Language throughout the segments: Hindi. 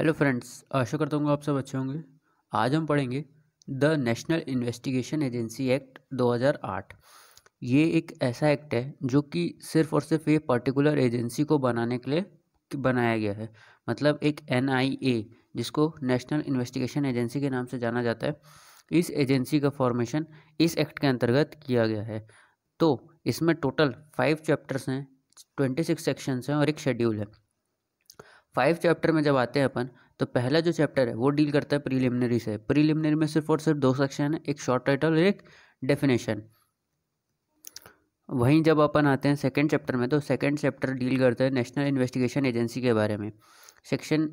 हेलो फ्रेंड्स आशा करता हूँ आप सब अच्छे होंगे आज हम पढ़ेंगे the national investigation agency act 2008 ये एक ऐसा एक्ट है जो कि सिर्फ और सिर्फ ये पर्टिकुलर एजेंसी को बनाने के लिए बनाया गया है मतलब एक एन जिसको नेशनल इन्वेस्टिगेशन एजेंसी के नाम से जाना जाता है इस एजेंसी का फॉर्मेशन इस एक्ट के अंतर्गत किया गया है तो इसमें टोटल फाइव चैप्टर्स हैं ट्वेंटी सिक्स सेक्शंस हैं और एक शेड्यूल है फाइव चैप्टर में जब आते हैं अपन तो पहला जो चैप्टर है वो डील करता है प्रीलिमिनरी से प्रीलिमिनरी में सिर्फ और सिर्फ दो सेक्शन है एक शॉर्ट टाइटल और एक डेफिनेशन वहीं जब अपन आते हैं सेकेंड चैप्टर में तो सेकेंड चैप्टर डील करता है नेशनल इन्वेस्टिगेशन एजेंसी के बारे में सेक्शन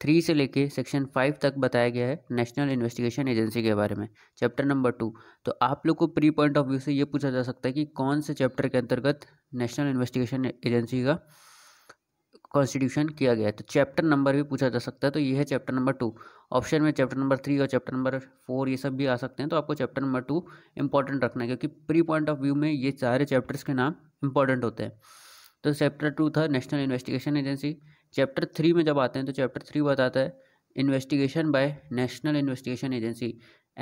थ्री से लेके सेक्शन फाइव तक बताया गया है नेशनल इन्वेस्टिगेशन एजेंसी के बारे में चैप्टर नंबर टू तो आप लोग को प्री पॉइंट ऑफ व्यू से ये पूछा जा सकता है कि कौन से चैप्टर के अंतर्गत नेशनल इन्वेस्टिगेशन एजेंसी का कॉन्स्टिट्यूशन किया गया तो चैप्टर नंबर भी पूछा जा सकता है तो ये है चैप्टर नंबर टू ऑप्शन में चैप्टर नंबर थ्री और चैप्टर नंबर फोर ये सब भी आ सकते हैं तो आपको चैप्टर नंबर टू इंपॉर्टेंट रखना है क्योंकि प्री पॉइंट ऑफ व्यू में ये सारे चैप्टर्स के नाम इंपॉर्टेंट होते हैं तो चैप्टर टू था national investigation agency chapter three में जब आते हैं तो चैप्टर थ्री बताता है investigation by national investigation agency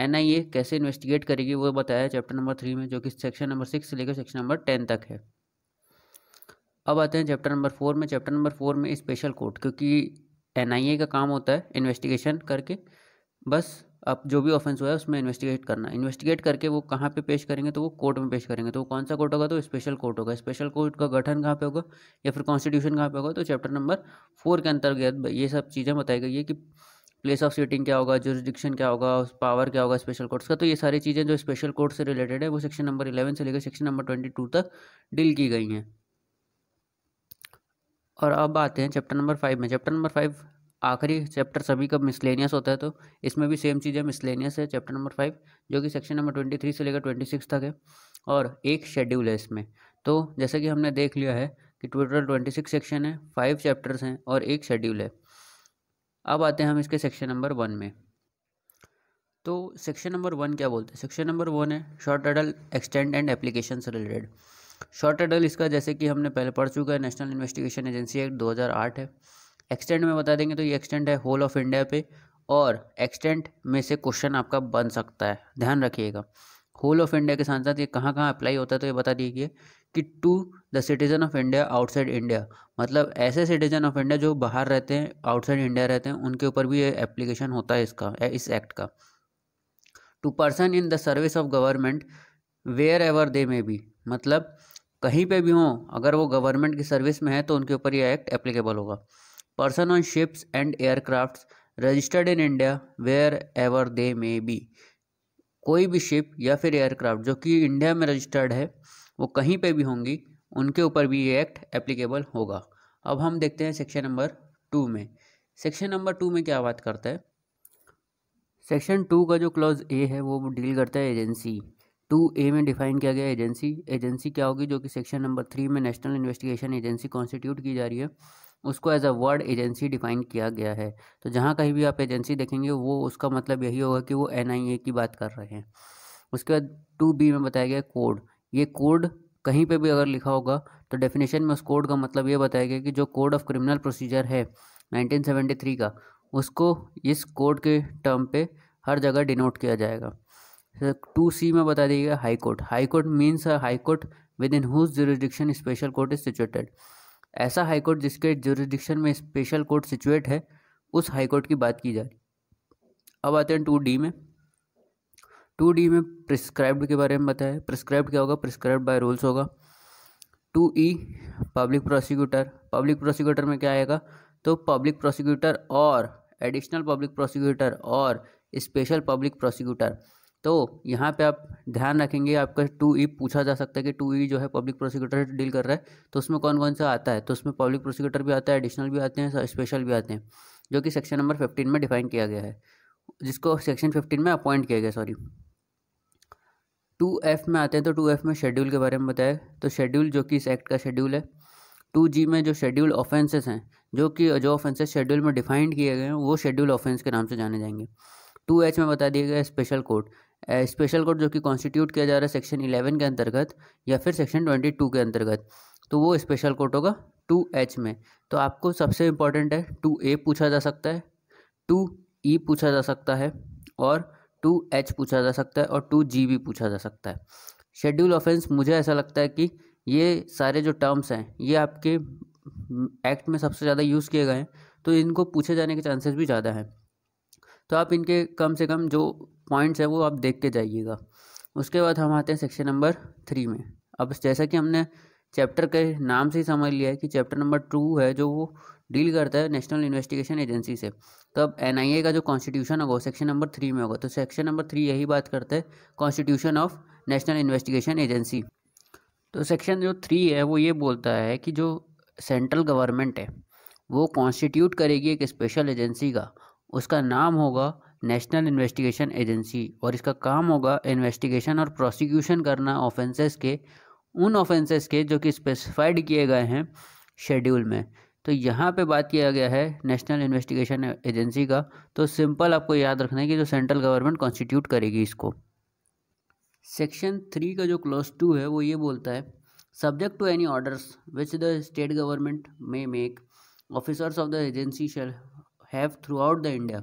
N I A कैसे इन्वेस्टिगेट करेगी वो बताया चैप्टर नंबर थ्री में जो कि सेक्शन नंबर सिक्स से लेकर सेक्शन नंबर टेन तक है अब आते हैं चैप्टर नंबर फोर में चैप्टर नंबर फोर में स्पेशल कोर्ट क्योंकि एन का काम होता है इन्वेस्टिगेशन करके बस अब जो भी ऑफेंस हुआ है उसमें इन्वेस्टिगेट करना इन्वेस्टिगेट करके वो कहाँ पे पेश करेंगे तो वो कोर्ट में पेश करेंगे तो वो कौन सा कोर्ट होगा तो स्पेशल कोर्ट होगा स्पेशल कोर्ट का गठन कहाँ पे होगा या फिर कॉन्स्टिट्यूशन कहाँ पे होगा तो चैप्टर नंबर फोर के अंतर्गत ये सब चीज़ें बताई गई है कि प्लेस ऑफ सीटिंग क्या होगा जोरिस्डिक्शन क्या होगा पावर क्या होगा स्पेशल कोर्ट्स का तो ये सारी चीज़ें जो स्पेशल कोर्ट से रिलेटेड है वो सेक्शन नंबर इलेवन से लेकर सेक्शन नंबर ट्वेंटी टू तक डील की गई हैं और अब आते हैं चैप्टर नंबर फाइव में चैप्टर नंबर फाइव आखिरी चैप्टर सभी का मिसलेनियस होता है तो इसमें भी सेम चीज़ है मिसलेनियस है चैप्टर नंबर फाइव जो कि सेक्शन नंबर ट्वेंटी थ्री से लेकर ट्वेंटी सिक्स तक है और एक शेड्यूल है इसमें तो जैसे कि हमने देख लिया है कि टोटल ट्वेंटी सिक्स सेक्शन है फाइव चैप्टर्स हैं और एक शेड्यूल है अब आते हैं हम इसके सेक्शन नंबर वन में तो सेक्शन नंबर वन क्या बोलते हैं सेक्शन नंबर वन है short title extend and application से रिलेटेड शॉर्ट टाइटल इसका जैसे कि हमने पहले पढ़ चुका है नेशनल इन्वेस्टिगेशन एजेंसी एक्ट 2008 है एक्सटेंट में बता देंगे तो ये एक्सटेंट है होल ऑफ इंडिया पे और एक्सटेंट में से क्वेश्चन आपका बन सकता है ध्यान रखिएगा होल ऑफ इंडिया के साथ साथ ये कहाँ कहाँ अप्लाई होता है तो ये बता दीजिए कि to the citizen of India outside India मतलब ऐसे सिटीजन ऑफ इंडिया जो बाहर रहते हैं आउटसाइड इंडिया रहते हैं उनके ऊपर भी ये एप्लीकेशन होता है इसका इस एक्ट का to person in the service of government wherever they may be मतलब कहीं पे भी हों अगर वो गवर्नमेंट की सर्विस में है तो उनके ऊपर ये एक्ट एप्लीकेबल होगा person on ships and aircraft registered in India wherever they may be कोई भी शिप या फिर एयरक्राफ्ट जो कि इंडिया में रजिस्टर्ड है वो कहीं पे भी होंगी उनके ऊपर भी ये एक्ट एप्लीकेबल होगा अब हम देखते हैं सेक्शन नंबर टू में सेक्शन नंबर टू में क्या बात करता है सेक्शन टू का जो क्लॉज ए है वो डील करता है एजेंसी टू ए में डिफाइन किया गया एजेंसी एजेंसी क्या होगी जो कि सेक्शन नंबर थ्री में नेशनल इन्वेस्टिगेशन एजेंसी कॉन्स्टिट्यूट की जा रही है उसको as a word agency define किया गया है तो जहाँ कहीं भी आप एजेंसी देखेंगे वो उसका मतलब यही होगा कि वो एन की बात कर रहे हैं उसके बाद टू बी में बताया गया कोड ये कोड कहीं पे भी अगर लिखा होगा तो डेफिनेशन में उस कोड का मतलब ये बताया गया कि जो कोड ऑफ क्रिमिनल प्रोसीजर है 1973 का उसको इस कोड के टर्म पे हर जगह डिनोट किया जाएगा टू सी में बता दीजिएगा high court high court means high court within whose jurisdiction special court is situated ऐसा हाई कोर्ट जिसके जुरिस्डिक्शन में स्पेशल कोर्ट सिचुएट है उस हाई कोर्ट की बात की जा रही अब आते हैं टू डी में टू डी में प्रिस्क्राइब्ड के बारे में बताया प्रिस्क्राइब क्या होगा प्रिस्क्राइब्ड बाय रूल्स होगा two E public prosecutor public prosecutor में क्या आएगा तो पब्लिक प्रोसिक्यूटर और एडिशनल पब्लिक प्रोसिक्यूटर और स्पेशल पब्लिक प्रोसिक्यूटर तो यहाँ पे आप ध्यान रखेंगे आपका टू ई पूछा जा सकता है कि टू ई जो है पब्लिक प्रोसिक्यूटर डील कर रहा है तो उसमें कौन कौन सा आता है तो उसमें पब्लिक प्रोसिक्यूटर भी आता है एडिशनल भी आते हैं स्पेशल भी आते हैं जो कि सेक्शन नंबर फिफ्टीन में डिफाइन किया गया है जिसको सेक्शन फिफ्टीन में अपॉइंट किया गया सॉरी टू एफ में आते हैं तो टू एफ में शेड्यूल के बारे में बताया तो शेड्यूल जो कि इस एक्ट का शेड्यूल है टू जी में जो शेड्यूल ऑफेंसेस हैं जो कि जो ऑफेंसेस शेड्यूल में डिफाइंड किए गए हैं वो शेड्यूल ऑफेंस के नाम से जाने जाएंगे टू एच में बता दिया गया स्पेशल कोर्ट स्पेशल कोड जो कि कॉन्स्टिट्यूट किया जा रहा है सेक्शन इलेवन के अंतर्गत या फिर सेक्शन ट्वेंटी टू के अंतर्गत तो वो स्पेशल कोड होगा टू एच में तो आपको सबसे इम्पॉर्टेंट है टू ए पूछा जा सकता है टू ई e पूछा जा सकता है और टू एच पूछा जा सकता है और टू जी भी पूछा जा सकता है शेड्यूल ऑफेंस मुझे ऐसा लगता है कि ये सारे जो टर्म्स हैं ये आपके एक्ट में सबसे ज़्यादा यूज़ किए गए हैं तो इनको पूछे जाने के चांसेस भी ज़्यादा हैं तो आप इनके कम से कम जो पॉइंट्स हैं वो आप देख के जाइएगा उसके बाद हम आते हैं सेक्शन नंबर थ्री में अब जैसा कि हमने चैप्टर के नाम से ही समझ लिया है कि चैप्टर नंबर टू है जो वो डील करता है नेशनल इन्वेस्टिगेशन एजेंसी से तो अब एन का जो कॉन्स्टिट्यूशन होगा वो सेक्शन नंबर थ्री में होगा तो सेक्शन नंबर थ्री यही बात करते हैं constitution of national investigation agency तो सेक्शन जो थ्री है वो ये बोलता है कि जो सेंट्रल गवर्नमेंट है वो कॉन्स्टिट्यूट करेगी एक स्पेशल एजेंसी का उसका नाम होगा नेशनल इन्वेस्टिगेशन एजेंसी और इसका काम होगा इन्वेस्टिगेशन और प्रोसिक्यूशन करना ऑफेंसेस के उन ऑफेंसेस के जो कि स्पेसिफाइड किए गए हैं शेड्यूल में तो यहाँ पे बात किया गया है नेशनल इन्वेस्टिगेशन एजेंसी का तो सिंपल आपको याद रखना है कि जो सेंट्रल गवर्नमेंट कॉन्स्टिट्यूट करेगी इसको सेक्शन थ्री का जो क्लोज टू है वो ये बोलता है subject to any orders which the state government may make officers of the agency shall have throughout the India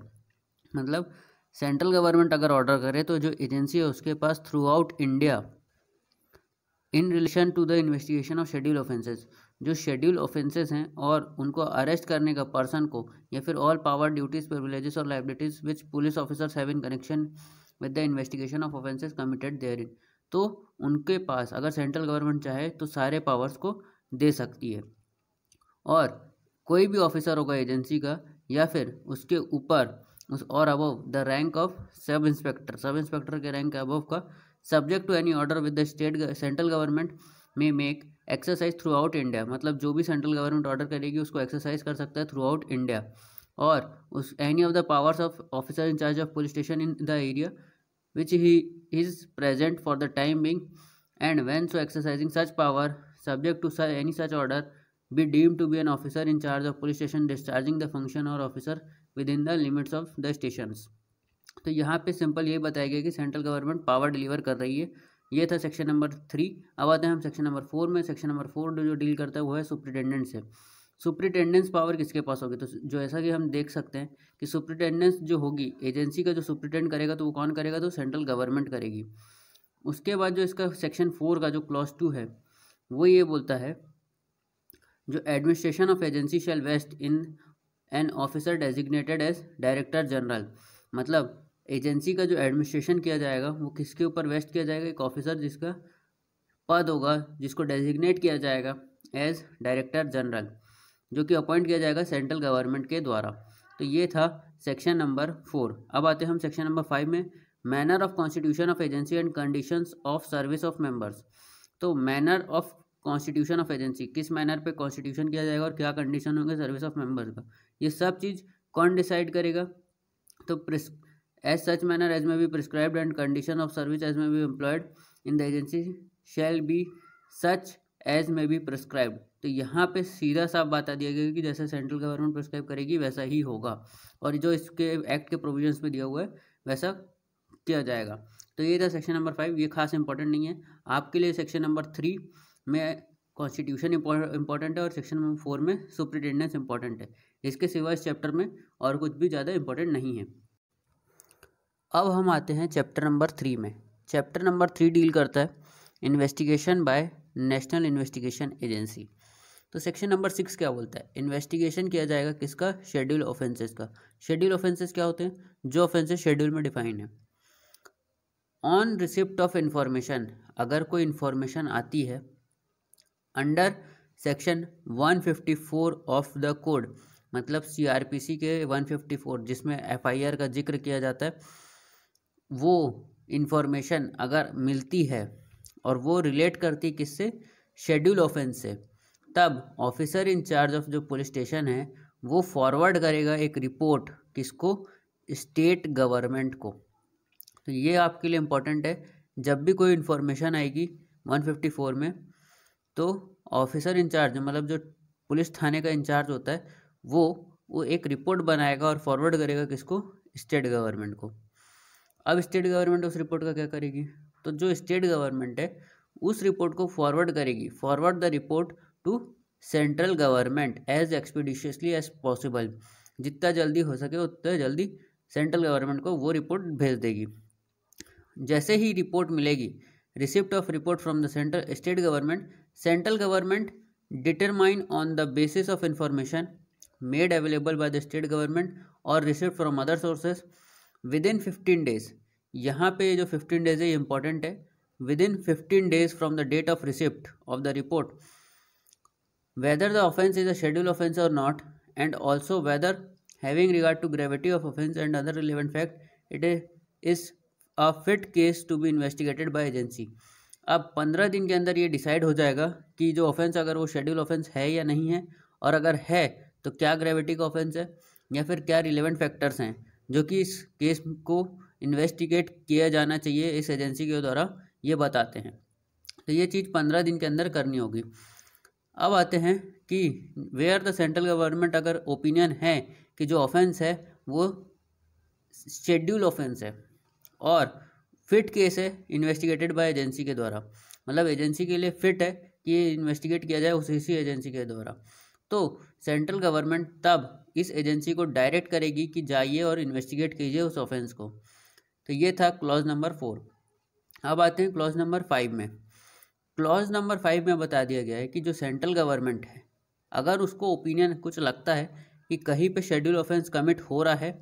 मतलब सेंट्रल गवर्नमेंट अगर ऑर्डर करे तो जो एजेंसी है उसके पास throughout India in relation to the investigation of schedule offences जो शेड्यूल ऑफेंसेस हैं और उनको अरेस्ट करने का पर्सन को या फिर ऑल पावर ड्यूटीज प्रिविलेजेस और liabilities which police officers have in connection with the investigation of offences committed therein तो उनके पास अगर सेंट्रल गवर्नमेंट चाहे तो सारे पावर्स को दे सकती है और कोई भी ऑफिसर होगा एजेंसी का या फिर उसके ऊपर उस और above the rank of sub inspector sub inspector के रैंक अबव का subject to any order with the state central government may make exercise throughout India मतलब जो भी सेंट्रल गवर्नमेंट ऑर्डर करेगी उसको एक्सरसाइज कर सकता है थ्रू आउट इंडिया और उस any of the powers of officer in charge of police station in the area which he is present for the time being and when so exercising such power subject to any such order be deemed to be an officer in charge of police station discharging the function और officer within the limits of the station तो यहाँ पे सिंपल ये बताया गया कि सेंट्रल गवर्नमेंट पावर डिलीवर कर रही है ये था सेक्शन नंबर थ्री अब आते हैं हम सेक्शन नंबर फोर में सेक्शन नंबर फोर जो डील करता है वो है सुप्रिटेंडेंट से सुप्रिटेंडेंस पावर किसके पास होगी तो जो ऐसा कि हम देख सकते हैं कि सुप्रिटेंडेंस जो होगी एजेंसी का जो सुप्रिटेंड करेगा तो वो कौन करेगा तो सेंट्रल गवर्नमेंट करेगी उसके बाद जो इसका सेक्शन फोर का जो क्लॉज टू है वो ये बोलता है जो administration of agency shall vest in an officer designated as director general मतलब एजेंसी का जो एडमिनिस्ट्रेशन किया जाएगा वो किसके ऊपर वेस्ट किया जाएगा एक ऑफिसर जिसका पद होगा जिसको डेजिग्नेट किया जाएगा एज डायरेक्टर जनरल जो कि अपॉइंट किया जाएगा सेंट्रल गवर्नमेंट के द्वारा तो ये था सेक्शन नंबर फोर अब आते हैं हम सेक्शन नंबर फाइव में manner of constitution of agency and conditions of service of members तो manner of constitution of agency किस मैनर पे कॉन्स्टिट्यूशन किया जाएगा और क्या कंडीशन होंगे सर्विस ऑफ मेंबर्स का ये सब चीज़ कौन डिसाइड करेगा तो as such manner as may be prescribed and condition of service as may be employed in the agency shall be such as may be prescribed तो यहाँ पे सीधा साफ बात दिया गया कि जैसे सेंट्रल गवर्नमेंट प्रिस्क्राइब करेगी वैसा ही होगा और जो इसके एक्ट के प्रोविजंस में दिया हुआ है वैसा किया जाएगा तो ये था सेक्शन नंबर फाइव ये खास इंपॉर्टेंट नहीं है आपके लिए सेक्शन नंबर थ्री में कॉन्स्टिट्यूशन इंपॉर्टेंट है और सेक्शन फोर में सुप्रिटेंडेंस इंपॉर्टेंट है इसके सिवा इस चैप्टर में और कुछ भी ज़्यादा इंपॉर्टेंट नहीं है अब हम आते हैं चैप्टर नंबर थ्री में चैप्टर नंबर थ्री डील करता है investigation by national investigation agency तो सेक्शन नंबर सिक्स क्या बोलता है इन्वेस्टिगेशन किया जाएगा किसका शेड्यूल ऑफेंसेस का शेड्यूल ऑफेंसेस क्या होते हैं जो ऑफेंसेस शेड्यूल में डिफाइन है ऑन रिसिप्ट ऑफ इंफॉर्मेशन अगर कोई इन्फॉर्मेशन आती है under section 154 of the code मतलब सीआरपीसी के 154 जिसमें एफआईआर का जिक्र किया जाता है वो इन्फॉर्मेशन अगर मिलती है और वो रिलेट करती किससे शेड्यूल ऑफेंस से तब ऑफिसर इंचार्ज ऑफ जो पुलिस स्टेशन है वो फॉरवर्ड करेगा एक रिपोर्ट किसको स्टेट गवर्नमेंट को तो ये आपके लिए इम्पोर्टेंट है जब भी कोई इन्फॉर्मेशन आएगी 154 में तो ऑफिसर इंचार्ज मतलब जो पुलिस थाने का इंचार्ज होता है वो वो एक रिपोर्ट बनाएगा और फॉरवर्ड करेगा किसको स्टेट गवर्नमेंट को अब स्टेट गवर्नमेंट उस रिपोर्ट का क्या करेगी तो जो स्टेट गवर्नमेंट है उस रिपोर्ट को फॉरवर्ड करेगी forward the report to central government as expeditiously as possible जितना जल्दी हो सके उतना जल्दी सेंट्रल गवर्नमेंट को वो रिपोर्ट भेज देगी जैसे ही रिपोर्ट मिलेगी receipt of report from the central state government central government determine on the basis of information made available by the state government और receive from other sources within fifteen days यहाँ पे जो फिफ्टीन डेज है इंपॉर्टेंट है within fifteen days from the date of receipt of the report whether the offence is a schedule offence और not and also weather having regard to gravity of offence and other relevant fact it is a fit case to be investigated by agency अब पंद्रह दिन के अंदर ये डिसाइड हो जाएगा कि जो ऑफेंस अगर वो शेड्यूल ऑफेंस है या नहीं है और अगर है तो क्या ग्रेविटी का ऑफेंस है या फिर क्या रिलेवेंट फैक्टर्स हैं जो कि इस केस को इन्वेस्टिगेट किया जाना चाहिए इस एजेंसी के द्वारा ये बताते हैं तो ये चीज़ पंद्रह दिन के अंदर करनी होगी अब आते हैं कि वेयर द सेंट्रल गवर्नमेंट अगर ओपिनियन है कि जो ऑफेंस है वो शेड्यूल ऑफेंस है और फिट केस है इन्वेस्टिगेटेड बाय एजेंसी के द्वारा मतलब एजेंसी के लिए फिट है कि ये इन्वेस्टिगेट किया जाए उस इसी एजेंसी के द्वारा तो सेंट्रल गवर्नमेंट तब इस एजेंसी को डायरेक्ट करेगी कि जाइए और इन्वेस्टिगेट कीजिए उस ऑफेंस को तो ये था क्लॉज नंबर फोर अब आते हैं क्लॉज नंबर फाइव में क्लॉज नंबर फाइव में बता दिया गया है कि जो सेंट्रल गवर्नमेंट है अगर उसको ओपिनियन कुछ लगता है कि कहीं पे शेड्यूल ऑफेंस कमिट हो रहा है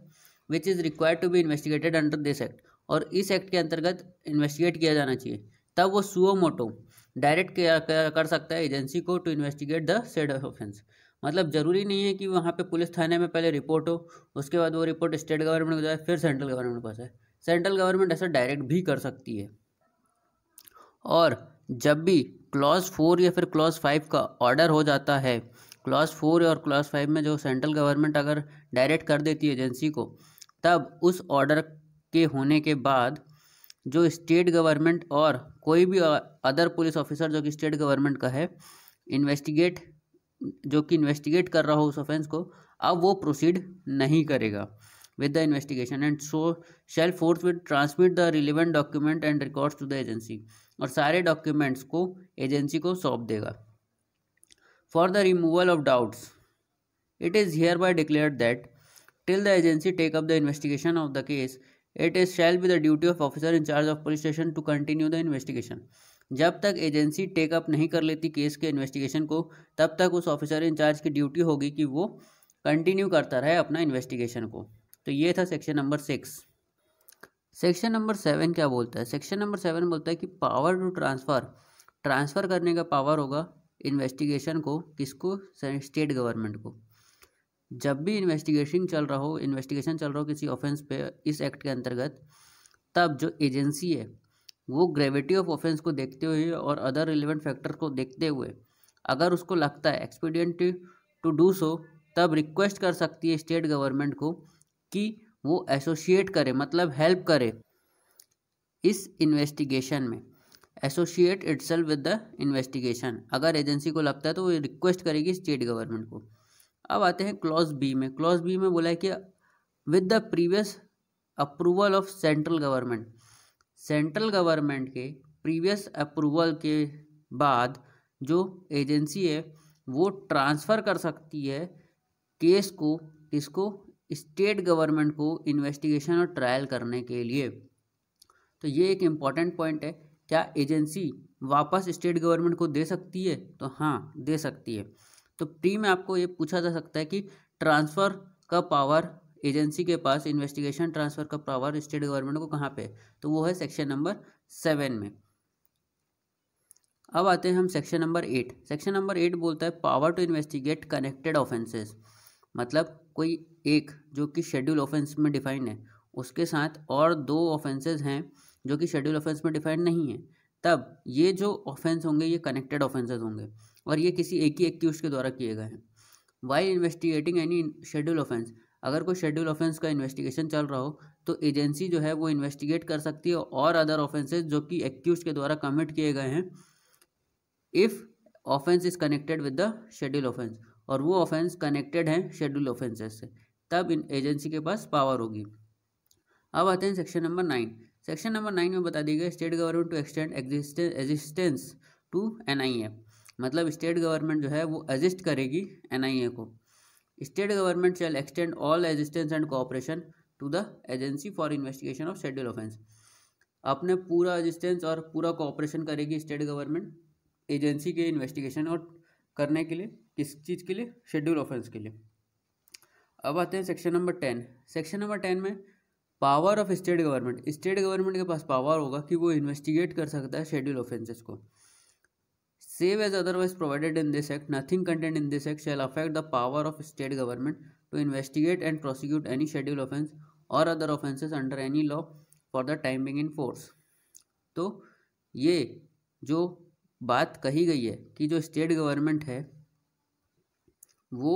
which is required to be investigated under this act और इस एक्ट के अंतर्गत इन्वेस्टिगेट किया जाना चाहिए तब वो सुओ मोटो डायरेक्ट कर सकता है एजेंसी को to investigate the said offence मतलब ज़रूरी नहीं है कि वहाँ पे पुलिस थाने में पहले रिपोर्ट हो उसके बाद वो रिपोर्ट स्टेट गवर्नमेंट को जाए फिर सेंट्रल गवर्नमेंट को जाए सेंट्रल गवर्नमेंट ऐसा डायरेक्ट भी कर सकती है और जब भी क्लॉज फोर या फिर क्लॉज फाइव का ऑर्डर हो जाता है क्लॉज फोर और क्लॉज फाइव में जो सेंट्रल गवर्नमेंट अगर डायरेक्ट कर देती है एजेंसी को तब उस ऑर्डर के होने के बाद जो स्टेट गवर्नमेंट और कोई भी अदर पुलिस ऑफिसर जो कि स्टेट गवर्नमेंट का है इन्वेस्टिगेट जो कि इन्वेस्टिगेट कर रहा हो उस ऑफेंस को अब वो प्रोसीड नहीं करेगा with the investigation and so shall forthwith transmit the relevant document and records to the agency और सारे डॉक्यूमेंट्स को एजेंसी को सौंप देगा for the removal of doubts it is hereby declare that till the agency take up the investigation of the case it is shall be the duty of officer in charge of police station to continue the investigation जब तक एजेंसी टेकअप नहीं कर लेती केस के इन्वेस्टिगेशन को तब तक उस ऑफिसर इंचार्ज की ड्यूटी होगी कि वो कंटिन्यू करता रहे अपना इन्वेस्टिगेशन को तो ये था section number six section number seven क्या बोलता है सेक्शन नंबर सेवन बोलता है कि पावर टू ट्रांसफ़र ट्रांसफ़र करने का पावर होगा इन्वेस्टिगेशन को किसको स्टेट गवर्नमेंट को जब भी इन्वेस्टिगेशन चल रहा हो इन्वेस्टिगेशन चल रहा हो किसी ऑफेंस पे इस एक्ट के अंतर्गत तब जो एजेंसी है वो ग्रेविटी ऑफ ऑफेंस को देखते हुए और अदर रिलेवेंट फैक्टर को देखते हुए अगर उसको लगता है एक्सपीडियंट टू डू सो तब रिक्वेस्ट कर सकती है स्टेट गवर्नमेंट को कि वो एसोशिएट करे मतलब हेल्प करे इस इन्वेस्टिगेशन में associate itself with the investigation अगर एजेंसी को लगता है तो वो रिक्वेस्ट करेगी स्टेट गवर्नमेंट को अब आते हैं क्लॉज बी में क्लॉज बी में बोला है कि with the previous approval of central government central government के प्रीवियस अप्रूवल के बाद जो एजेंसी है वो ट्रांसफ़र कर सकती है केस को किसको स्टेट गवर्नमेंट को इन्वेस्टिगेशन और ट्रायल करने के लिए तो ये एक इम्पॉर्टेंट पॉइंट है क्या एजेंसी वापस स्टेट गवर्नमेंट को दे सकती है तो हाँ दे सकती है तो प्री में आपको ये पूछा जा सकता है कि ट्रांसफ़र का पावर एजेंसी के पास इन्वेस्टिगेशन ट्रांसफ़र का पावर स्टेट गवर्नमेंट को कहाँ पे तो वो है सेक्शन नंबर सेवन में अब आते हैं हम section number eight section number eight बोलता है power to investigate connected offences मतलब कोई एक जो कि शेड्यूल ऑफेंस में डिफाइंड है उसके साथ और दो ऑफेंसेस हैं जो कि शेड्यूल ऑफेंस में डिफाइंड नहीं है तब ये जो ऑफेंस होंगे ये कनेक्टेड ऑफेंसेस होंगे और ये किसी एक ही एक्यूज के द्वारा किए गए हैं while investigating any schedule offence अगर कोई शेड्यूल ऑफेंस का इन्वेस्टिगेशन चल रहा हो तो एजेंसी जो है वो इन्वेस्टिगेट कर सकती है और अदर ऑफेंसेज जो कि एक्यूज के द्वारा कमिट किए गए हैं if offence is connected with the schedule offence और वो ऑफेंस कनेक्टेड हैं शेड्यूल ऑफेंसेस से तब इन एजेंसी के पास पावर होगी अब आते हैं section number nine section number nine में बता दी गई state government to extend existence to N I F मतलब स्टेट गवर्नमेंट जो है वो एजिस्ट करेगी एन को state government shall extend all assistance and cooperation to the agency for investigation of schedule offence अपने पूरा एजिस्टेंस और पूरा कोऑपरेशन करेगी स्टेट गवर्नमेंट एजेंसी के इन्वेस्टिगेशन और करने के लिए किस चीज़ के लिए शेड्यूल ऑफेंस के लिए अब आते हैं section number ten section number ten में power of state government state government के पास पावर होगा कि वो इन्वेस्टिगेट कर सकता है शेड्यूल ऑफेंसेस को save as otherwise provided in this act nothing content in this act shall affect the power of state government to investigate and prosecute any schedule offence और other offences under any law for the timing in force तो ये जो बात कही गई है कि जो स्टेट गवर्नमेंट है वो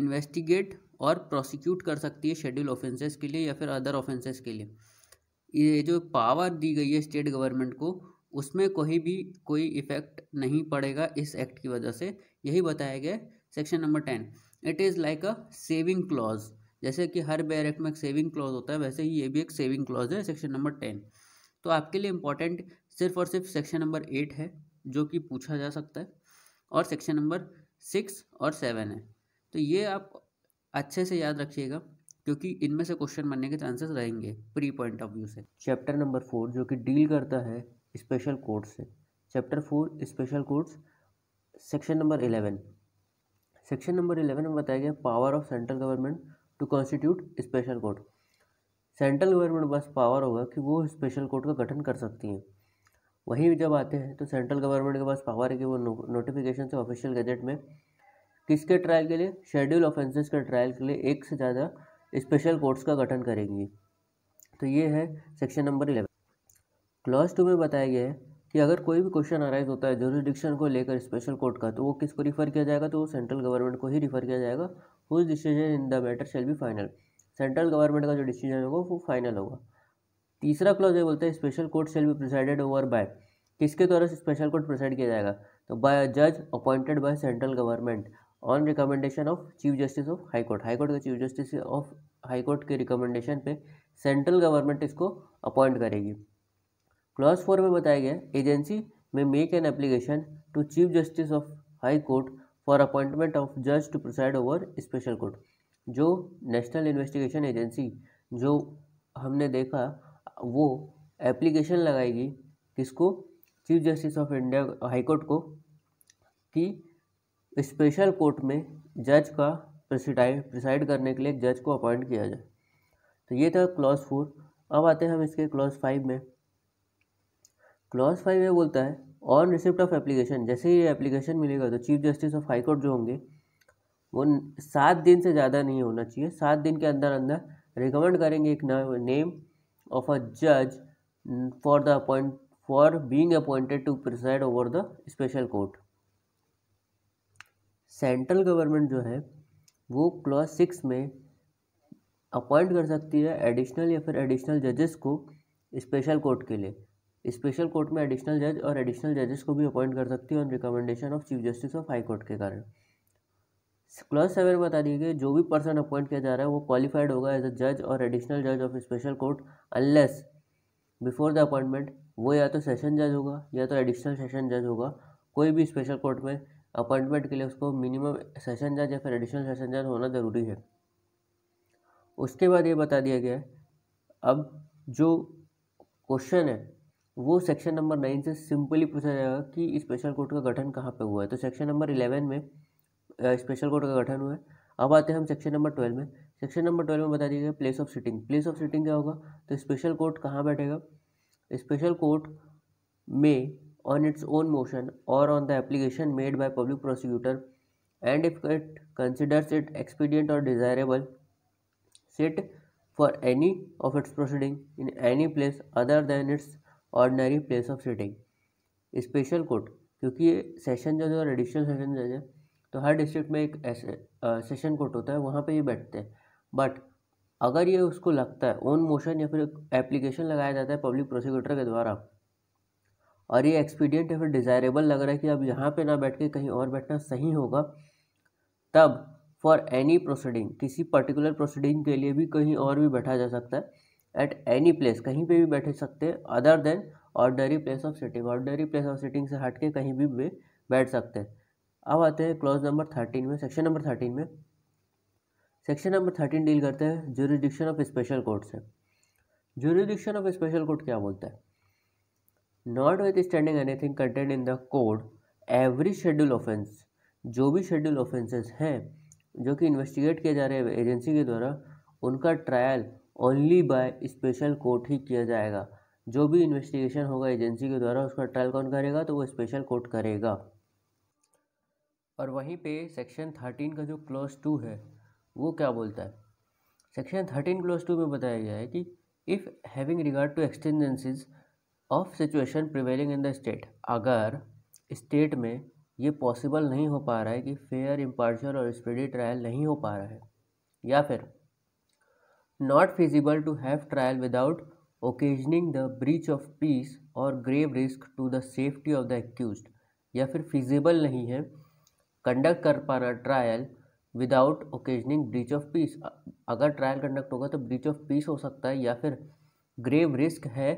इन्वेस्टिगेट और प्रोसिक्यूट कर सकती है शेड्यूल ऑफेंसेस के लिए या फिर अदर ऑफेंसेस के लिए ये जो पावर दी गई है स्टेट गवर्नमेंट को उसमें कोई भी कोई इफेक्ट नहीं पड़ेगा इस एक्ट की वजह से यही बताया गया section number ten it is like a saving clause जैसे कि हर बेयर एक्ट में एक सेविंग क्लॉज होता है वैसे ही ये भी एक सेविंग क्लॉज है सेक्शन नंबर टेन तो आपके लिए इम्पॉर्टेंट सिर्फ और सिर्फ सेक्शन नंबर एट है जो कि पूछा जा सकता है और सेक्शन नंबर सिक्स और सेवन है तो ये आप अच्छे से याद रखिएगा क्योंकि इनमें से क्वेश्चन बनने के चांसेस रहेंगे प्री पॉइंट ऑफ व्यू से चैप्टर नंबर फोर जो कि डील करता है special codes chapter four special codes section number eleven section number eleven में बताया गया power of central government to constitute special court central government पास पावर होगा कि वो स्पेशल कोर्ट का गठन कर सकती हैं वहीं जब आते हैं तो सेंट्रल गवर्नमेंट के पास पावर है कि वो नोटिफिकेशन से ऑफिशियल गजट में किसके ट्रायल के लिए शेड्यूल ऑफेंसेस के ट्रायल के लिए एक से ज़्यादा स्पेशल कोर्ट्स का गठन करेंगी तो ये है section number eleven class two में बताया गया है कि अगर कोई भी क्वेश्चन अराइज होता है जोरिडिक्शन को लेकर स्पेशल कोर्ट का तो वो किसको रिफ़र किया जाएगा तो वो सेंट्रल गवर्नमेंट को ही रिफ़र किया जाएगा whose decision in the matter shall be final central government का जो डिसीजन होगा वो फाइनल होगा तीसरा क्लॉज ये बोलता है special court shall be presided over by किसके द्वारा स्पेशल कोर्ट प्रिसाइड किया जाएगा तो बाय जज appointed by central government on recommendation of chief justice of high court high court का chief justice of high court के रिकमेंडेशन पे सेंट्रल गवर्नमेंट इसको अपॉइंट करेगी क्लॉज फोर में बताया गया agency may make an application to chief justice of high court for appointment of जज to preside over special court जो नेशनल इन्वेस्टिगेशन एजेंसी जो हमने देखा वो एप्लीकेशन लगाएगी किसको chief justice of India high court को कि स्पेशल कोर्ट में जज का प्रिसाइड प्रिसाइड करने के लिए जज को अपॉइंट किया जाए तो ये था क्लॉज फोर अब आते हैं हम इसके क्लॉज फाइव में क्लॉज फाइव ये बोलता है ऑन रिसिप्ट ऑफ एप्लीकेशन जैसे ये एप्लीकेशन मिलेगा तो chief justice of high court जो होंगे वो सात दिन से ज़्यादा नहीं होना चाहिए सात दिन के अंदर अंदर रिकमेंड करेंगे एक नेम ऑफ अ जज for the appoint for being appointed to preside over the special court central government जो है वो क्लॉज सिक्स में अपॉइंट कर सकती है एडिशनल या फिर एडिशनल जजेस को स्पेशल कोर्ट के लिए स्पेशल कोर्ट में एडिशनल जज और एडिशनल जजेस को भी अपॉइंट कर सकती है on recommendation of chief justice of high court के कारण क्लॉज सेवन बता दिए कि जो भी पर्सन अपॉइंट किया जा रहा है वो क्वालिफाइड होगा एज अ जज और एडिशनल जज of special court unless before the appointment वो या तो सेशन जज होगा या तो एडिशनल सेशन जज होगा कोई भी स्पेशल कोर्ट में अपॉइंटमेंट के लिए उसको मिनिमम सेशन जज या फिर एडिशनल सेशन जज होना ज़रूरी है उसके बाद ये बता दिया गया है अब जो क्वेश्चन है वो सेक्शन नंबर नाइन से सिंपली पूछा जाएगा कि स्पेशल कोर्ट का गठन कहाँ पे हुआ है तो सेक्शन नंबर इलेवन में स्पेशल कोर्ट का गठन हुआ है अब आते हैं हम सेक्शन नंबर ट्वेल्व में सेक्शन नंबर ट्वेल्व में बता दीजिएगा place of sitting place of sitting क्या होगा तो स्पेशल कोर्ट कहाँ बैठेगा स्पेशल कोर्ट में ऑन इट्स ओन मोशन और on the application made by public prosecutor and if it considers it expedient और desirable sit for any of its proceeding in any place other than its ordinary place of sitting special court क्योंकि ये सेशन जज और एडिशनल सेशन जज है तो हर डिस्ट्रिक्ट में एक ऐसे सेशन कोर्ट होता है वहाँ पे ये बैठते हैं बट अगर ये उसको लगता है ओन मोशन या फिर एप्लीकेशन लगाया जाता है पब्लिक प्रोसिक्यूटर के द्वारा और ये एक्सपीडियंट या फिर डिज़ायरेबल लग रहा है कि अब यहाँ पे ना बैठ के कहीं और बैठना सही होगा तब फॉर एनी प्रोसीडिंग किसी पर्टिकुलर प्रोसीडिंग के लिए भी कहीं और भी बैठा जा सकता है एट एनी प्लेस कहीं पे भी बैठ सकते हैं other than ordinary place of sitting ordinary place of sitting से हट के कहीं भी बैठ सकते हैं अब आते हैं क्लॉज नंबर थर्टीन में सेक्शन नंबर थर्टीन में सेक्शन नंबर थर्टीन डील करते हैं जूरिडिक्शन ऑफ स्पेशल कोर्ट से जूरिडिक्शन ऑफ स्पेशल कोर्ट क्या बोलता है not with standing anything content in the code every schedule offence जो भी शेड्यूल ऑफेंसेस हैं जो कि इन्वेस्टिगेट किए जा रहे हैं एजेंसी के द्वारा उनका trial only by special court ही किया जाएगा जो भी इन्वेस्टिगेशन होगा एजेंसी के द्वारा उसका ट्रायल कौन करेगा तो वो स्पेशल कोर्ट करेगा और वहीं पे सेक्शन थर्टीन का जो क्लोज टू है वो क्या बोलता है सेक्शन थर्टीन क्लोज टू में बताया गया है कि if having regard to exigencies of situation prevailing in the state अगर स्टेट में ये पॉसिबल नहीं हो पा रहा है कि फेयर इम्पार्शल और स्पीडी ट्रायल नहीं हो पा रहा है या फिर not feasible to have trial without occasioning the breach of peace और grave risk to the safety of the accused या फिर फिजिबल नहीं है कंडक्ट कर पाना trial without occasioning breach of peace अगर ट्रायल कंडक्ट होगा तो ब्रीच ऑफ पीस हो सकता है या फिर ग्रेव रिस्क है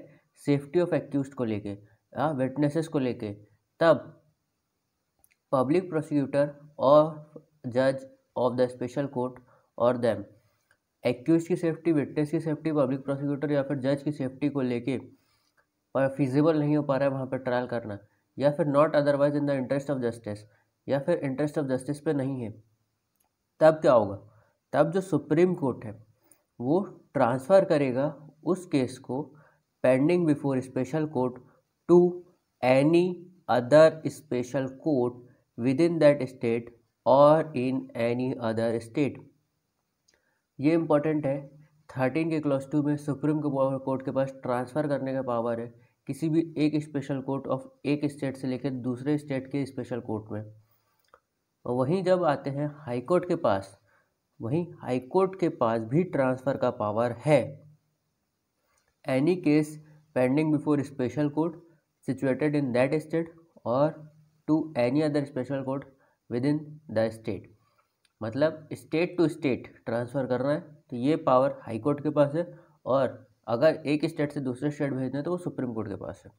सेफ्टी ऑफ एक्यूज को लेके या विटनेसेस को लेके तब पब्लिक प्रोसिक्यूटर और जज ऑफ द स्पेशल कोर्ट और दैम एक्यूज की सेफ्टी विटनेस की सेफ्टी पब्लिक प्रोसिक्यूटर या फिर जज की सेफ्टी को लेके फिजिबल नहीं हो पा रहा है वहाँ पर ट्रायल करना या फिर not otherwise in the interest of justice या फिर इंटरेस्ट ऑफ जस्टिस पे नहीं है तब क्या होगा तब जो सुप्रीम कोर्ट है वो ट्रांसफ़र करेगा उस केस को pending before special court to any other special court within that state और इन एनी अदर स्टेट ये इंपॉर्टेंट है थर्टीन के क्लास टू में सुप्रीम कोर्ट के पास ट्रांसफ़र करने का पावर है किसी भी एक स्पेशल कोर्ट ऑफ एक स्टेट से लेकर दूसरे स्टेट के स्पेशल कोर्ट में और वहीं जब आते हैं हाई कोर्ट के पास वहीं हाई कोर्ट के पास भी ट्रांसफ़र का पावर है any case pending before special court situated in that state और to any other special court within the state मतलब स्टेट टू स्टेट ट्रांसफ़र करना है तो ये पावर हाई कोर्ट के पास है और अगर एक स्टेट से दूसरे स्टेट भेजना है तो वो सुप्रीम कोर्ट के पास है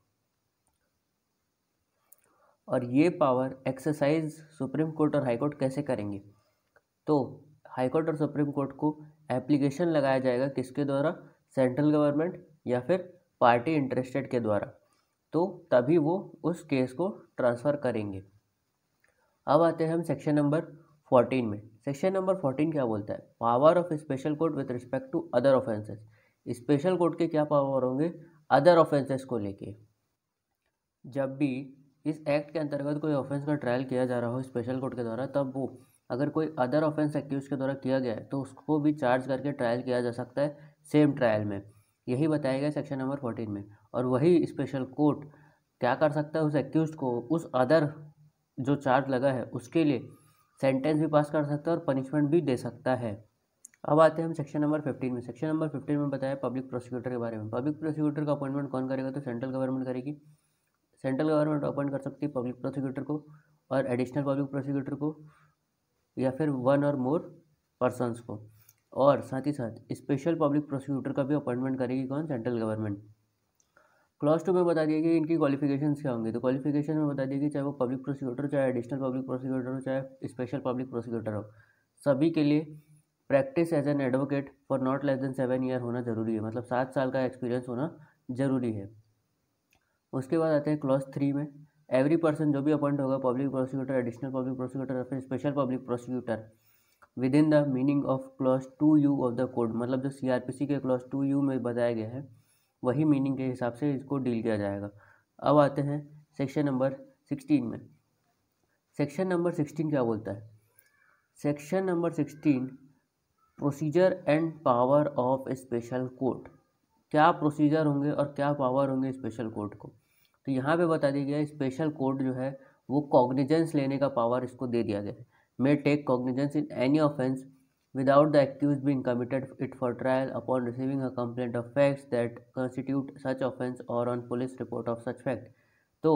और ये पावर एक्सरसाइज सुप्रीम कोर्ट और हाई कोर्ट कैसे करेंगे तो हाई कोर्ट और सुप्रीम कोर्ट को एप्लीकेशन लगाया जाएगा किसके द्वारा सेंट्रल गवर्नमेंट या फिर पार्टी इंटरेस्टेड के द्वारा तो तभी वो उस केस को ट्रांसफ़र करेंगे अब आते हैं हम सेक्शन नंबर फोर्टीन में सेक्शन नंबर फोर्टीन क्या बोलता है power of special court with respect to other offences special court के क्या पावर होंगे अदर ऑफेंसेस को लेके जब भी इस एक्ट के अंतर्गत कोई ऑफेंस का ट्रायल किया जा रहा हो स्पेशल कोर्ट के द्वारा तब वो अगर कोई अदर ऑफेंस एक्यूज के द्वारा किया गया है तो उसको भी चार्ज करके ट्रायल किया जा सकता है सेम ट्रायल में यही बताया गया सेक्शन नंबर फोर्टीन में और वही स्पेशल कोर्ट क्या कर सकता है उस एक्यूज को उस अदर जो चार्ज लगा है उसके लिए सेंटेंस भी पास कर सकता है और पनिशमेंट भी दे सकता है अब आते हैं हम सेक्शन नंबर फिफ्टीन में सेक्शन नंबर फिफ्टीन में बताया पब्लिक प्रोसिक्यूटर के बारे में पब्लिक प्रोसिक्यूटर का अपॉइंटमेंट कौन करेगा तो सेंट्रल गवर्नमेंट करेगी सेंट्रल गवर्नमेंट अपॉइंट कर सकती है पब्लिक प्रोसिक्यूटर को और एडिशनल पब्लिक प्रोसिक्यूटर को या फिर वन और मोर पर्सनस को और साथ ही साथ स्पेशल पब्लिक प्रोसिक्यूटर का भी अपॉइंटमेंट करेगी कौन सेंट्रल गवर्नमेंट क्लास टू में बता दिया कि इनकी क्वालिफिकेशन क्या होंगी तो क्वालिफिकेशन में बता दिया कि चाहे वो पब्लिक प्रोसिक्यूटर चाहे एडिशनल पब्लिक प्रोसिक्यूटर हो चाहे स्पेशल पब्लिक प्रोसिक्यूटर हो सभी के लिए practice as an advocate for not less than seven year होना ज़रूरी है मतलब सात साल का एक्सपीरियंस होना ज़रूरी है उसके बाद आते हैं क्लास थ्री में एवरी पर्सन जो भी अपॉइंट होगा public prosecutor additional public prosecutor या फिर special public prosecutor within the meaning of clause two u of the code मतलब जो सी आर पी सी के क्लास टू यू में बताया गया है वही मीनिंग के हिसाब से इसको डील किया जाएगा अब आते हैं सेक्शन नंबर सिक्सटीन में सेक्शन नंबर सिक्सटीन क्या बोलता है section number sixteen procedure and power of special court क्या प्रोसीजर होंगे और क्या पावर होंगे स्पेशल कोर्ट को तो यहाँ पे बता दिया गया स्पेशल कोर्ट जो है वो कॉग्निजेंस लेने का पावर इसको दे दिया गया है may take cognizance in any offence without the accused being committed it for trial upon receiving a complaint of facts that constitute such offense or on police report of such fact तो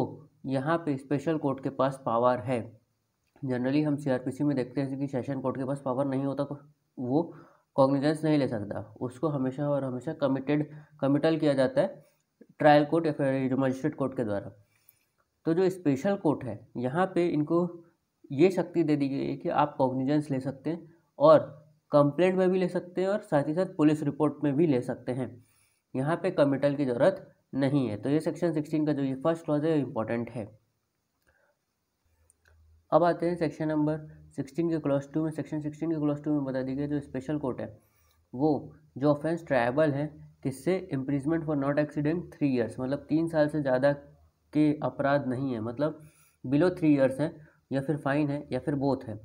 यहाँ पे स्पेशल कोर्ट के पास पावर है जनरली हम सीआरपीसी में देखते हैं कि सेशन कोर्ट के पास पावर नहीं होता तो वो कॉग्निजेंस नहीं ले सकता उसको हमेशा और हमेशा कमिटेड कमिटल किया जाता है ट्रायल कोर्ट या फिर मजिस्ट्रेट कोर्ट के द्वारा तो जो स्पेशल कोर्ट है यहाँ पे इनको ये शक्ति दे दी गई है कि आप कॉग्निजेंस ले सकते हैं और कंप्लेंट में भी ले सकते हैं और साथ ही साथ पुलिस रिपोर्ट में भी ले सकते हैं यहाँ पे कमिटल की ज़रूरत नहीं है तो ये सेक्शन सिक्सटीन का जो ये फर्स्ट क्लॉज है इम्पोर्टेंट है अब आते हैं सेक्शन नंबर सिक्सटीन के क्लॉज टू में सेक्शन सिक्सटीन के क्लॉज टू में बता दी गई जो स्पेशल कोर्ट है वो जो ऑफेंस ट्राइबल है किससे imprisonment for not exceeding three years मतलब तीन साल से ज़्यादा के अपराध नहीं है मतलब बिलो थ्री ईयर्स हैं या फिर फाइन है या फिर बोथ है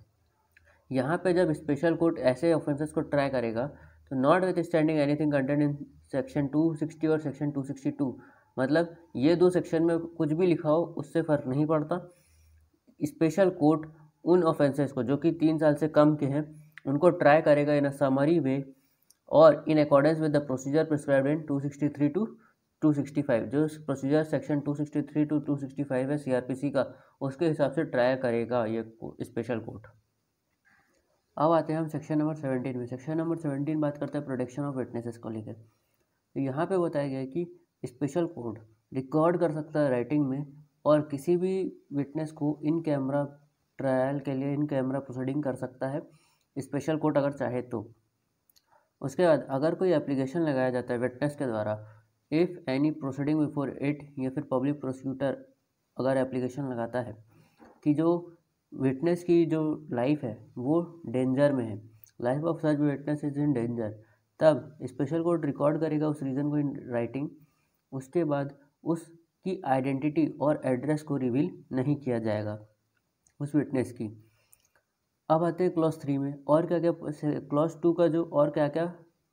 यहाँ पे जब स्पेशल कोर्ट ऐसे ऑफेंसेस को ट्राई करेगा तो not with standing anything content in section two sixty और सेक्शन टू सिक्सटी टू मतलब ये दो सेक्शन में कुछ भी लिखा हो उससे फ़र्क नहीं पड़ता स्पेशल कोर्ट उन ऑफेंसेस को जो कि तीन साल से कम के हैं उनको ट्राई करेगा इन अ समरी वे और in accordance with the procedure prescribe in two sixty three to two sixty five जो procedure section two sixty three to two sixty five है सी आर पी सी का उसके हिसाब से ट्राई करेगा ये स्पेशल कोर्ट अब आते हैं हम सेक्शन नंबर सेवेंटीन में सेक्शन नंबर सेवेंटीन बात करते हैं प्रोटेक्शन ऑफ विटनेसेस को लेकर तो यहाँ पे बताया गया है कि स्पेशल कोड रिकॉर्ड कर सकता है राइटिंग में और किसी भी विटनेस को इन कैमरा ट्रायल के लिए इन कैमरा प्रोसीडिंग कर सकता है स्पेशल कोर्ट अगर चाहे तो उसके बाद अगर कोई एप्लीकेशन लगाया जाता है विटनेस के द्वारा if any proceeding before it या फिर पब्लिक प्रोसिक्यूटर अगर एप्लीकेशन लगाता है कि जो विटनेस की जो लाइफ है वो डेंजर में है life of such witness is in danger तब स्पेशल कोर्ट रिकॉर्ड करेगा उस रीज़न को इन राइटिंग उसके बाद उसकी आइडेंटिटी और एड्रेस को रिवील नहीं किया जाएगा उस विटनेस की अब आते हैं क्लॉज थ्री में और क्या क्या क्लॉज टू का जो और क्या क्या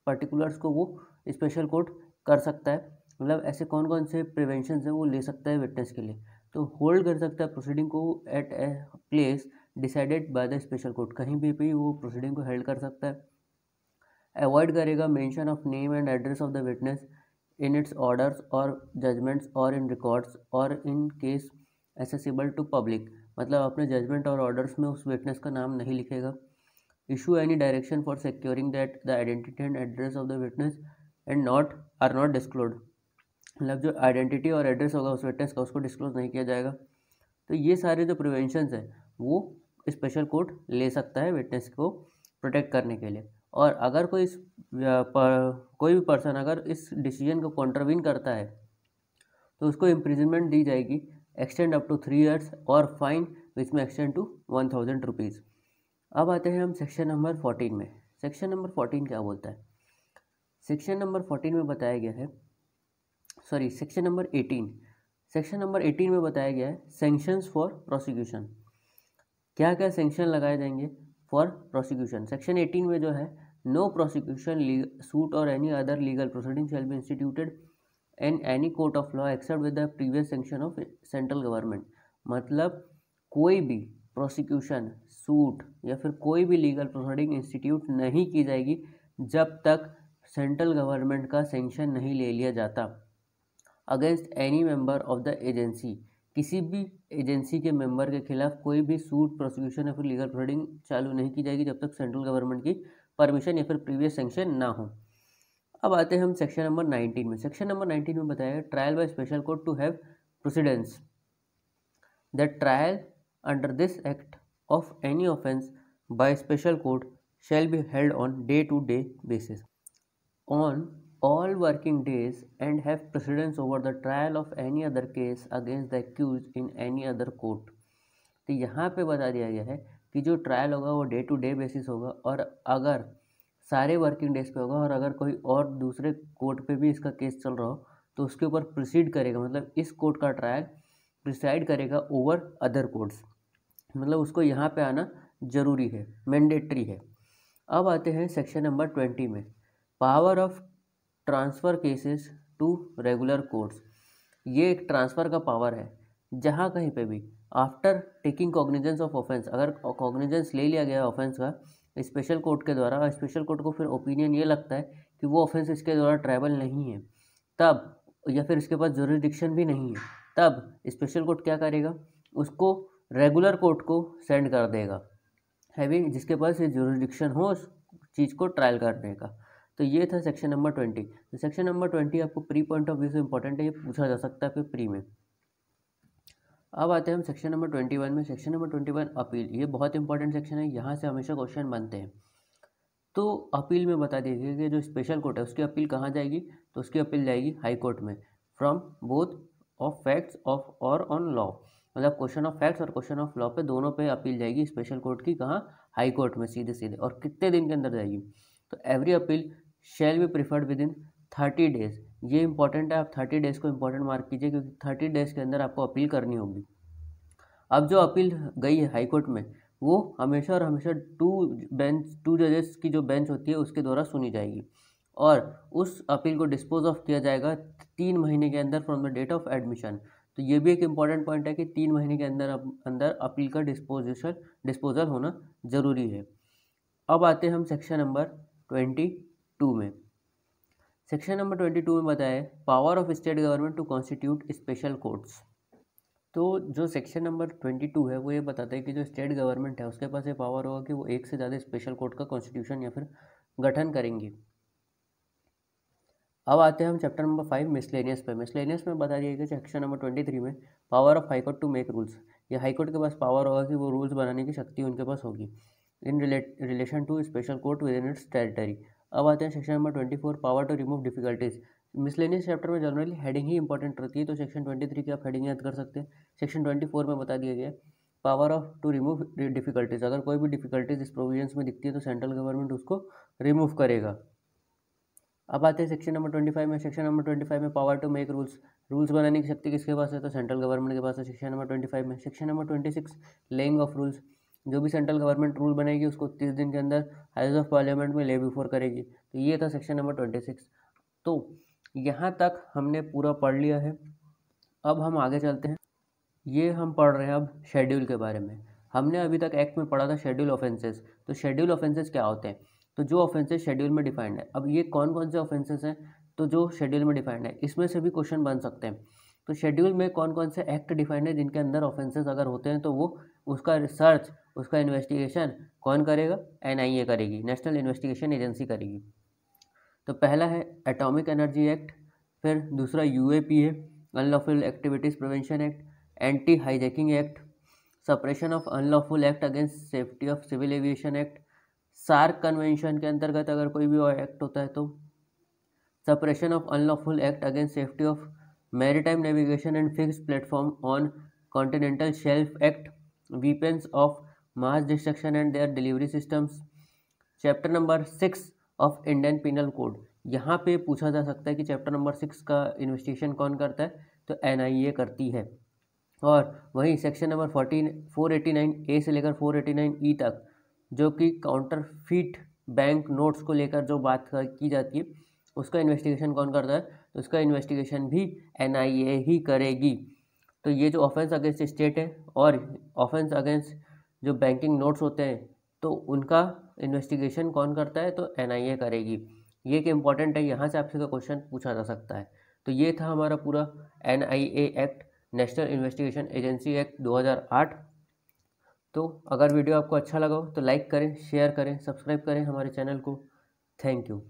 पर्टिकुलर्स को वो स्पेशल कोर्ट कर सकता है मतलब ऐसे कौन कौन से प्रिवेंशन हैं वो ले सकता है विटनेस के लिए तो होल्ड कर सकता है प्रोसीडिंग को at a place decided by the special court कहीं भी भी वो प्रोसीडिंग को हेल्ड कर सकता है अवॉइड करेगा mention of name and address of the witness in its orders और जजमेंट्स और इन रिकॉर्ड्स और in case accessible to public मतलब अपने जजमेंट और ऑर्डर्स में उस विटनेस का नाम नहीं लिखेगा issue any direction for securing that the identity and address of the witness and not are not disclosed मतलब जो आइडेंटिटी और एड्रेस होगा उस विटनेस का उसको डिस्क्लोज नहीं किया जाएगा तो ये सारे जो प्रिवेंशन हैं वो स्पेशल कोर्ट ले सकता है विटनेस को प्रोटेक्ट करने के लिए और अगर कोई इस पर, कोई भी पर्सन अगर इस डिसीजन को कॉन्ट्रविन करता है तो उसको इम्प्रिजनमेंट दी जाएगी extend up to three years और फाइन विच में extend to one thousand rupees अब आते हैं हम सेक्शन नंबर फोर्टीन में सेक्शन नंबर फोर्टीन क्या बोलता है सेक्शन नंबर फोर्टीन में बताया गया है sorry section number eighteen section number eighteen में बताया गया है सेंक्शंस फॉर प्रोसिक्यूशन क्या क्या सेंक्शन लगाए जाएंगे फॉर प्रोसिक्यूशन सेक्शन एटीन में जो है नो प्रोसिक्यूशन सूट और any other legal proceeding shall be instituted in any court of law except with the previous sanction of central government मतलब कोई भी प्रोसिक्यूशन सूट या फिर कोई भी लीगल प्रोसीडिंग इंस्टीट्यूट नहीं की जाएगी जब तक सेंट्रल गवर्नमेंट का सेंक्शन नहीं ले लिया जाता against any member of the agency किसी भी एजेंसी के मेंबर के खिलाफ कोई भी सूट प्रोसिक्यूशन या फिर लीगल प्रोसीडिंग चालू नहीं की जाएगी जब तक सेंट्रल गवर्नमेंट की परमिशन या फिर प्रीवियस सेंक्शन ना हो अब आते हैं हम सेक्शन नंबर नाइनटीन में सेक्शन नंबर नाइनटीन में बताया trial by special court to have precedence the trial under this act of any offence by special court shall be held on day to day basis on all working days and have precedence over the trial of any other case against the accused in any other court तो यहाँ पे बता दिया गया है कि जो ट्रायल होगा वो डे टू डे बेसिस होगा और अगर सारे वर्किंग डेज पे होगा और अगर कोई और दूसरे कोर्ट पे भी इसका केस चल रहा हो तो उसके ऊपर प्रिसीड करेगा मतलब इस कोर्ट का ट्रायल प्रिसाइड करेगा ओवर अदर कोर्ट्स मतलब उसको यहाँ पे आना ज़रूरी है मैंडेटरी है अब आते हैं सेक्शन नंबर ट्वेंटी में power of transfer cases to regular courts ये एक ट्रांसफ़र का पावर है जहाँ कहीं पे भी after taking cognizance of offence अगर कॉग्निजेंस ले लिया गया ऑफेंस का स्पेशल कोर्ट के द्वारा और स्पेशल कोर्ट को फिर ओपिनियन ये लगता है कि वो ऑफेंस इसके द्वारा ट्राइबल नहीं है तब या फिर इसके पास जोरिडिक्शन भी नहीं है तब स्पेशल कोर्ट क्या करेगा उसको रेगुलर कोर्ट को सेंड कर देगा हैवी जिसके पास ये जोरिडिक्शन हो उस चीज़ को ट्रायल करने का तो ये था सेक्शन नंबर ट्वेंटी तो सेक्शन नंबर ट्वेंटी आपको प्री पॉइंट ऑफ व्यू से इंपॉर्टेंट है ये पूछा जा सकता है फिर प्री में अब आते हैं हम सेक्शन नंबर ट्वेंटी वन में section number twenty one appeal ये बहुत इंपॉर्टेंट सेक्शन है यहाँ से हमेशा क्वेश्चन बनते हैं तो अपील में बता दीजिए कि जो स्पेशल कोर्ट है उसकी अपील कहाँ जाएगी तो उसकी अपील जाएगी हाई कोर्ट में from both of facts of और ऑन लॉ मतलब क्वेश्चन ऑफ फैक्ट्स और क्वेश्चन ऑफ लॉ पे दोनों पे अपील जाएगी स्पेशल कोर्ट की कहाँ हाई कोर्ट में सीधे सीधे और कितने दिन के अंदर जाएगी तो every appeal shall be preferred within thirty days ये इंपॉर्टेंट है आप थर्टी डेज को इंपॉर्टेंट मार्क कीजिए क्योंकि थर्टी डेज के अंदर आपको अपील करनी होगी अब जो अपील गई है हाईकोर्ट में वो हमेशा और हमेशा टू बेंच टू जजेस की जो बेंच होती है उसके द्वारा सुनी जाएगी और उस अपील को डिस्पोज ऑफ किया जाएगा तीन महीने के अंदर from the date of admission तो ये भी एक इम्पॉर्टेंट पॉइंट है कि तीन महीने के अंदर अंदर अपील का डिस्पोजिशन डिस्पोजल होना ज़रूरी है अब आते हैं हम सेक्शन नंबर ट्वेंटी टू में सेक्शन नंबर ट्वेंटी टू में बताया power of state government to constitute special courts तो जो सेक्शन नंबर ट्वेंटी टू है वो ये बताता है कि जो स्टेट गवर्नमेंट है उसके पास ये पावर होगा कि वो एक से ज़्यादा स्पेशल कोर्ट का कॉन्स्टिट्यूशन या फिर गठन करेंगे अब आते हैं हम चैप्टर नंबर फाइव मिसलेनियस पे मिसलेनियस में बता दिया गया सेक्शन नंबर ट्वेंटी थ्री में power of high court to make rules या हाईकोर्ट के पास पावर होगा कि वो रूल्स बनाने की शक्ति उनके पास होगी in relation to special court within its territory अब आते हैं section number twenty four power to remove difficulties miscellaneous chapter में जनरली हेडिंग ही इंपॉर्टेंट रहती है तो सेक्शन ट्वेंटी थ्री की आप हेडिंग याद कर सकते हैं सेक्शन ट्वेंटी फोर में बता दिया गया power of to remove difficulties अगर कोई भी डिफिकल्टीज इस प्रोविजंस में दिखती है तो सेंट्रल गवर्नमेंट उसको रिमूव करेगा अब आते हैं सेक्शन नंबर ट्वेंटी फाइव में सेक्शन नंबर ट्वेंटी फाइव में power to make rules rules बनाने की शक्ति किसके पास है तो सेंट्रल गवर्नमेंट के पास है सेक्शन नंबर ट्वेंटी फाइव में section number twenty six laying of rules जो भी सेंट्रल गवर्नमेंट रूल बनाएगी उसको तीस दिन के अंदर हाउस ऑफ पार्लियामेंट में ले बिफोर करेगी तो ये था सेक्शन नंबर ट्वेंटी सिक्स तो यहाँ तक हमने पूरा पढ़ लिया है अब हम आगे चलते हैं ये हम पढ़ रहे हैं अब शेड्यूल के बारे में हमने अभी तक एक्ट में पढ़ा था शेड्यूल ऑफेंसेस तो शेड्यूल ऑफेंसेस क्या होते हैं तो जो ऑफेंसेस शेड्यूल में डिफाइंड है अब ये कौन कौन से ऑफेंसेस हैं तो जो शेड्यूल में डिफाइंड है इसमें से भी क्वेश्चन बन सकते हैं तो शेड्यूल में कौन कौन से एक्ट डिफाइंड है जिनके अंदर ऑफेंसेस अगर होते हैं तो वो उसका रिसर्च उसका इन्वेस्टिगेशन कौन करेगा एनआईए करेगी नेशनल इन्वेस्टिगेशन एजेंसी करेगी तो पहला है एटॉमिक एनर्जी एक्ट फिर दूसरा UAPA unlawful activities prevention act anti hijacking act suppression of unlawful act against safety of civil aviation act SAARC convention के अंतर्गत अगर कोई भी और एक्ट होता है तो suppression of unlawful act against safety of maritime navigation and fix platform on continental shelf act weapons of mass destruction and their delivery systems chapter number six of Indian penal code यहाँ पे पूछा जा सकता है कि चैप्टर नंबर सिक्स का इन्वेस्टिगेशन कौन करता है तो एन करती है और वहीं section number fourteen four eighty nine A से लेकर फोर एटी नाइन ई तक जो कि काउंटर फीट बैंक नोट्स को लेकर जो बात की जाती है उसका इन्वेस्टिगेशन कौन करता है तो उसका इन्वेस्टिगेशन भी एन ही करेगी तो ये जो ऑफेंस अगेंस्ट स्टेट है और ऑफेंस अगेंस्ट जो बैंकिंग नोट्स होते हैं तो उनका इन्वेस्टिगेशन कौन करता है तो एन करेगी ये एक इम्पॉर्टेंट है यहाँ से आपसे का क्वेश्चन पूछा जा सकता है तो ये था हमारा पूरा N act national investigation agency act 2008 तो अगर वीडियो आपको अच्छा लगा हो तो लाइक करें शेयर करें सब्सक्राइब करें हमारे चैनल को थैंक यू